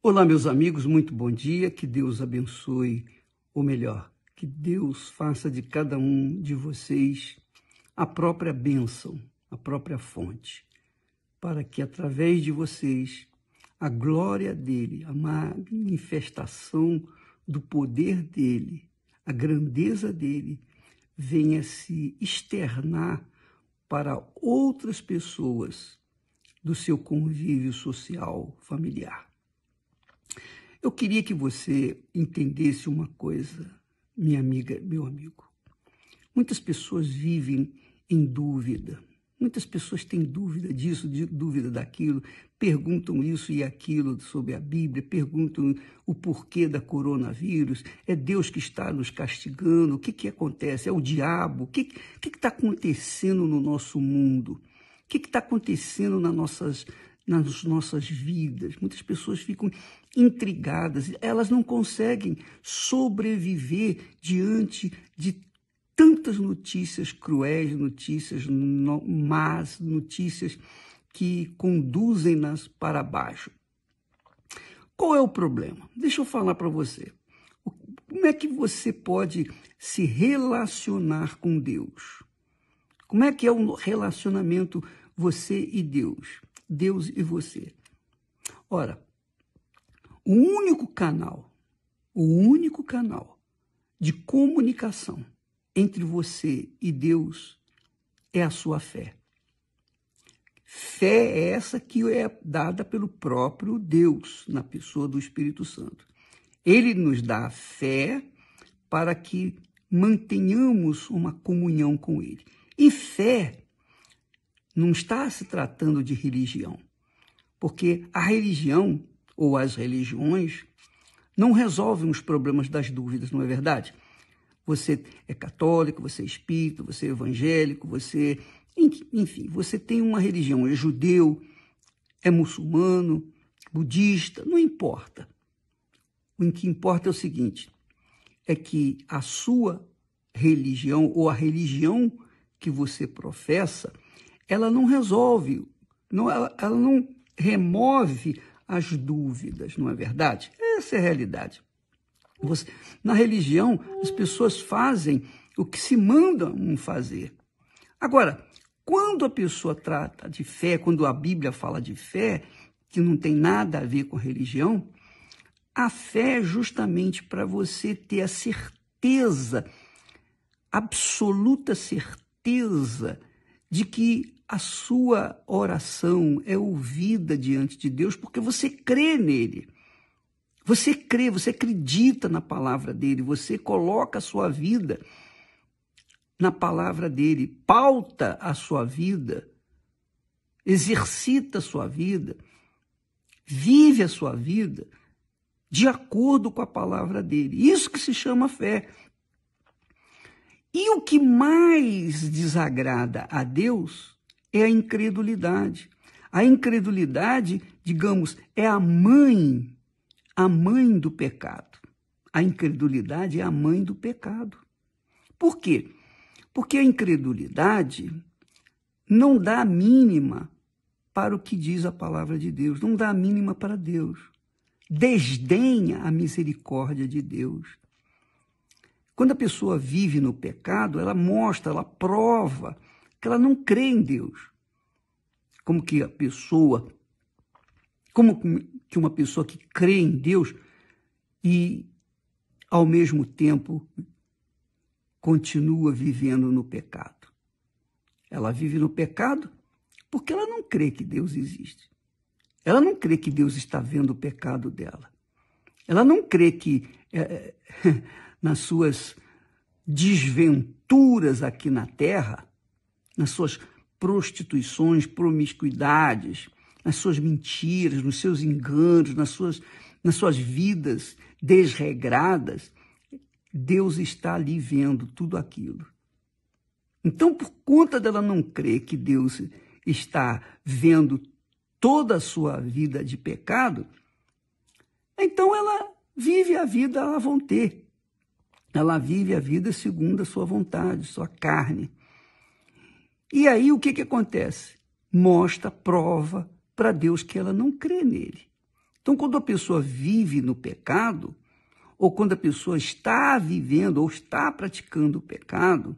Olá, meus amigos, muito bom dia. Que Deus abençoe, ou melhor, que Deus faça de cada um de vocês a própria bênção, a própria fonte, para que através de vocês a glória dele, a manifestação do poder dele, a grandeza dele, venha se externar para outras pessoas do seu convívio social familiar. Eu queria que você entendesse uma coisa, minha amiga, meu amigo. Muitas pessoas vivem em dúvida. Muitas pessoas têm dúvida disso, dúvida daquilo, perguntam isso e aquilo sobre a Bíblia, perguntam o porquê da coronavírus, é Deus que está nos castigando, o que, que acontece, é o diabo, o que está acontecendo no nosso mundo, o que está acontecendo nas nossas, nas nossas vidas. Muitas pessoas ficam intrigadas, elas não conseguem sobreviver diante de tantas notícias cruéis, notícias no, más, notícias que conduzem-nas para baixo. Qual é o problema? Deixa eu falar para você. Como é que você pode se relacionar com Deus? Como é que é o relacionamento você e Deus? Deus e você. Ora, o único canal, o único canal de comunicação entre você e Deus é a sua fé. Fé é essa que é dada pelo próprio Deus na pessoa do Espírito Santo. Ele nos dá a fé para que mantenhamos uma comunhão com Ele. E fé não está se tratando de religião, porque a religião ou as religiões não resolvem os problemas das dúvidas, não é verdade? Você é católico, você é espírita, você é evangélico, você. Enfim, você tem uma religião, é judeu, é muçulmano, budista, não importa. O que importa é o seguinte: é que a sua religião ou a religião que você professa, ela não resolve, não, ela, ela não remove as dúvidas, não é verdade? Essa é a realidade. Você, na religião, as pessoas fazem o que se mandam fazer. Agora, quando a pessoa trata de fé, quando a Bíblia fala de fé, que não tem nada a ver com religião, a fé é justamente para você ter a certeza, absoluta certeza, de que a sua oração é ouvida diante de Deus porque você crê nele. Você crê, você acredita na palavra dele, você coloca a sua vida na palavra dele, pauta a sua vida, exercita a sua vida, vive a sua vida de acordo com a palavra dele. Isso que se chama fé. E o que mais desagrada a Deus é a incredulidade. A incredulidade, digamos, é a mãe, a mãe do pecado. A incredulidade é a mãe do pecado. Por quê? Porque a incredulidade não dá a mínima para o que diz a palavra de Deus, não dá a mínima para Deus. Desdenha a misericórdia de Deus. Quando a pessoa vive no pecado, ela mostra, ela prova que ela não crê em Deus. Como que a pessoa, como que uma pessoa que crê em Deus e, ao mesmo tempo, continua vivendo no pecado? Ela vive no pecado porque ela não crê que Deus existe. Ela não crê que Deus está vendo o pecado dela. Ela não crê que é, nas suas desventuras aqui na terra, nas suas prostituições, promiscuidades, nas suas mentiras, nos seus enganos, nas suas, nas suas vidas desregradas, Deus está ali vendo tudo aquilo. Então, por conta dela não crer que Deus está vendo toda a sua vida de pecado, então ela vive a vida à vontade. Ela vive a vida segundo a sua vontade, sua carne. E aí o que, que acontece? Mostra, prova para Deus que ela não crê nele. Então, quando a pessoa vive no pecado, ou quando a pessoa está vivendo ou está praticando o pecado,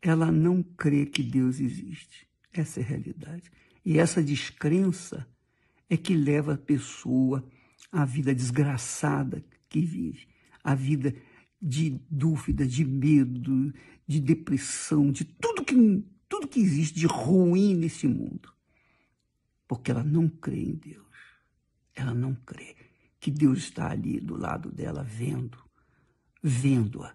ela não crê que Deus existe. Essa é a realidade. E essa descrença é que leva a pessoa à vida desgraçada que vive, à vida de dúvida, de medo, de depressão, de tudo que, tudo que existe de ruim nesse mundo. Porque ela não crê em Deus. Ela não crê que Deus está ali do lado dela, vendo, vendo-a.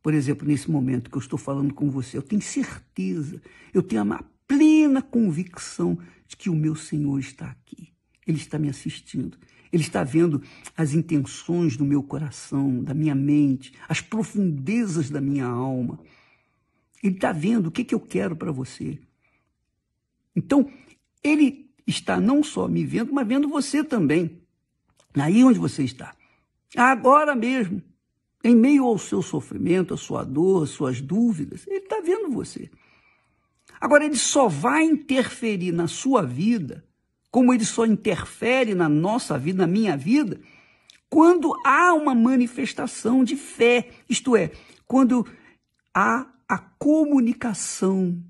Por exemplo, nesse momento que eu estou falando com você, eu tenho certeza, eu tenho a plena convicção de que o meu Senhor está aqui. Ele está me assistindo. Ele está vendo as intenções do meu coração, da minha mente, as profundezas da minha alma. Ele está vendo o que, que eu quero para você. Então, ele está não só me vendo, mas vendo você também. Aí onde você está. Agora mesmo, em meio ao seu sofrimento, à sua dor, às suas dúvidas, ele está vendo você. Agora, ele só vai interferir na sua vida como ele só interfere na nossa vida, na minha vida, quando há uma manifestação de fé, isto é, quando há a comunicação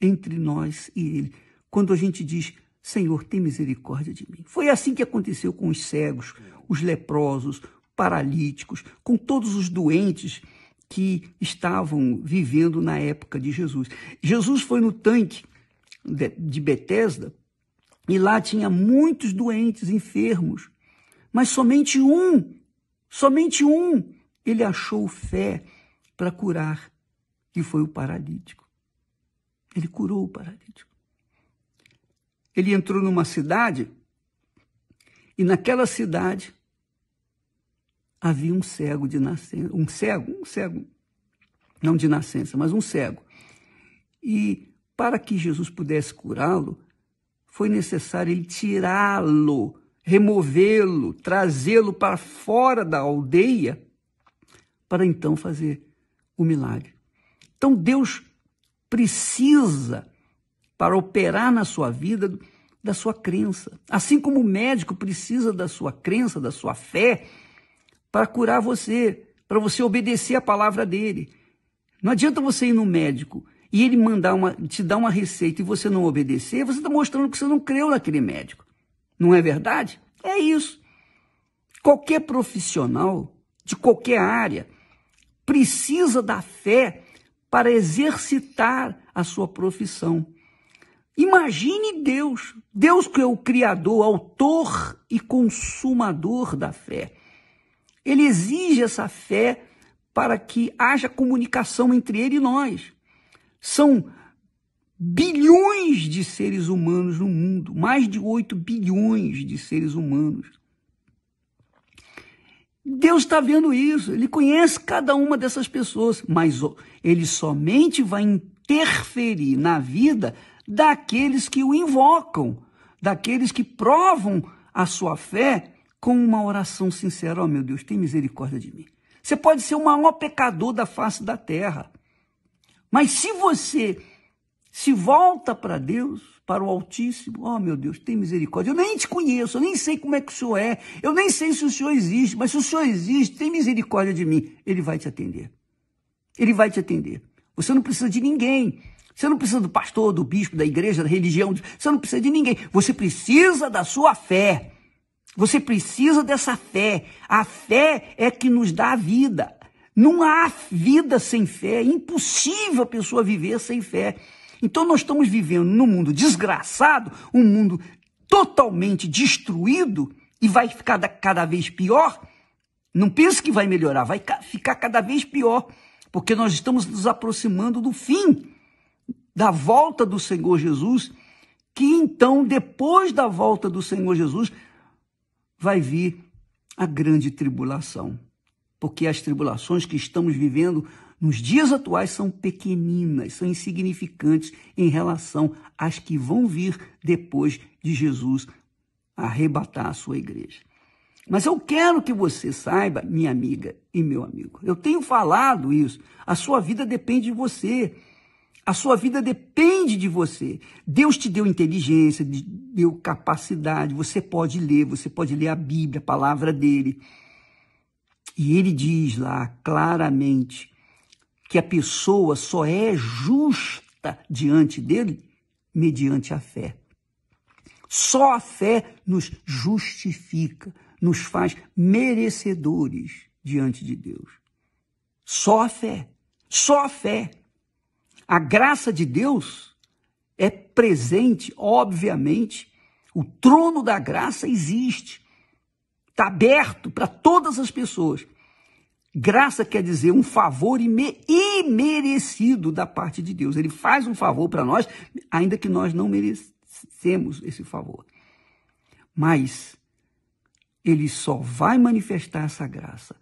entre nós e ele. Quando a gente diz, Senhor, tem misericórdia de mim. Foi assim que aconteceu com os cegos, os leprosos, paralíticos, com todos os doentes que estavam vivendo na época de Jesus. Jesus foi no tanque de Betesda e lá tinha muitos doentes, enfermos, mas somente um, somente um, ele achou fé para curar, que foi o paralítico. Ele curou o paralítico. Ele entrou numa cidade e naquela cidade havia um cego de nascença, um cego, um cego, não de nascença, mas um cego. E para que Jesus pudesse curá-lo, foi necessário ele tirá-lo, removê-lo, trazê-lo para fora da aldeia, para então fazer o milagre. Então Deus precisa, para operar na sua vida, da sua crença. Assim como o médico precisa da sua crença, da sua fé, para curar você, para você obedecer a palavra dele. Não adianta você ir no médico e ele mandar uma, te dar uma receita e você não obedecer, você está mostrando que você não creu naquele médico. Não é verdade? É isso. Qualquer profissional de qualquer área precisa da fé para exercitar a sua profissão. Imagine Deus, Deus que é o Criador, autor e consumador da fé. Ele exige essa fé para que haja comunicação entre ele e nós. São bilhões de seres humanos no mundo, mais de 8 bilhões de seres humanos. Deus está vendo isso, ele conhece cada uma dessas pessoas, mas ele somente vai interferir na vida daqueles que o invocam, daqueles que provam a sua fé com uma oração sincera: Ó oh, meu Deus, tem misericórdia de mim. Você pode ser o maior pecador da face da terra. Mas se você se volta para Deus, para o Altíssimo, oh meu Deus, tem misericórdia. Eu nem te conheço, eu nem sei como é que o Senhor é, eu nem sei se o Senhor existe, mas se o Senhor existe, tem misericórdia de mim. Ele vai te atender. Ele vai te atender. Você não precisa de ninguém. Você não precisa do pastor, do bispo, da igreja, da religião. Você não precisa de ninguém. Você precisa da sua fé. Você precisa dessa fé. A fé é que nos dá a vida. Não há vida sem fé, é impossível a pessoa viver sem fé. Então nós estamos vivendo num mundo desgraçado, um mundo totalmente destruído e vai ficar cada vez pior. Não pense que vai melhorar, vai ficar cada vez pior, porque nós estamos nos aproximando do fim, da volta do Senhor Jesus, que então, depois da volta do Senhor Jesus, vai vir a grande tribulação porque as tribulações que estamos vivendo nos dias atuais são pequeninas, são insignificantes em relação às que vão vir depois de Jesus arrebatar a sua igreja. Mas eu quero que você saiba, minha amiga e meu amigo, eu tenho falado isso, a sua vida depende de você. A sua vida depende de você. Deus te deu inteligência, deu capacidade. Você pode ler, você pode ler a Bíblia, a palavra dele. E ele diz lá claramente que a pessoa só é justa diante dele mediante a fé. Só a fé nos justifica, nos faz merecedores diante de Deus. Só a fé. Só a fé. A graça de Deus é presente, obviamente. O trono da graça existe. Está aberto para todas as pessoas. Graça quer dizer um favor imerecido da parte de Deus. Ele faz um favor para nós, ainda que nós não merecemos esse favor. Mas ele só vai manifestar essa graça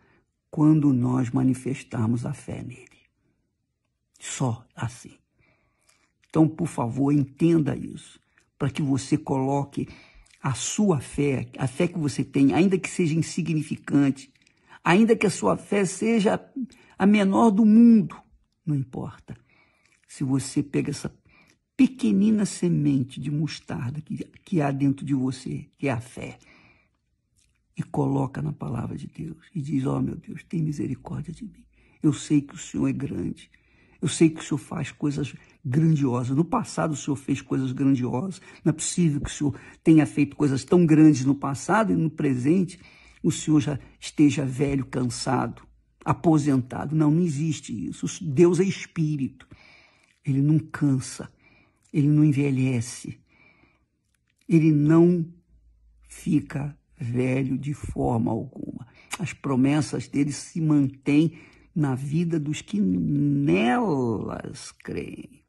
quando nós manifestarmos a fé nele. Só assim. Então, por favor, entenda isso, para que você coloque a sua fé, a fé que você tem, ainda que seja insignificante, ainda que a sua fé seja a menor do mundo, não importa. Se você pega essa pequenina semente de mostarda que, que há dentro de você, que é a fé, e coloca na palavra de Deus e diz: Ó oh, meu Deus, tem misericórdia de mim. Eu sei que o Senhor é grande. Eu sei que o senhor faz coisas grandiosas. No passado o senhor fez coisas grandiosas. Não é possível que o senhor tenha feito coisas tão grandes no passado e no presente o senhor já esteja velho, cansado, aposentado. Não, não existe isso. Deus é espírito. Ele não cansa. Ele não envelhece. Ele não fica velho de forma alguma. As promessas dele se mantêm na vida dos que nelas creem.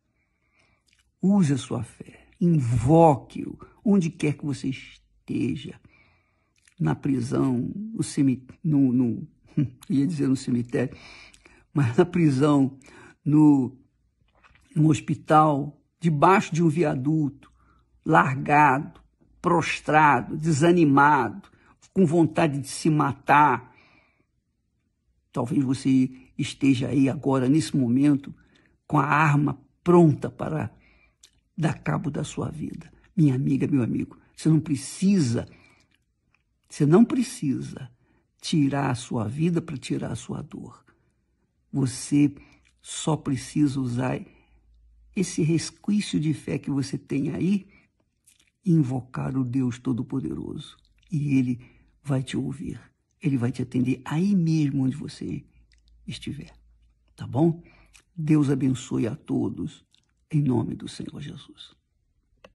Use a sua fé, invoque-o onde quer que você esteja, na prisão, no cemitério, no, no, ia dizer no cemitério, mas na prisão, no, no hospital, debaixo de um viaduto, largado, prostrado, desanimado, com vontade de se matar, Talvez você esteja aí agora, nesse momento, com a arma pronta para dar cabo da sua vida. Minha amiga, meu amigo, você não precisa, você não precisa tirar a sua vida para tirar a sua dor. Você só precisa usar esse resquício de fé que você tem aí e invocar o Deus Todo-Poderoso. E Ele vai te ouvir. Ele vai te atender aí mesmo onde você estiver. Tá bom? Deus abençoe a todos, em nome do Senhor Jesus.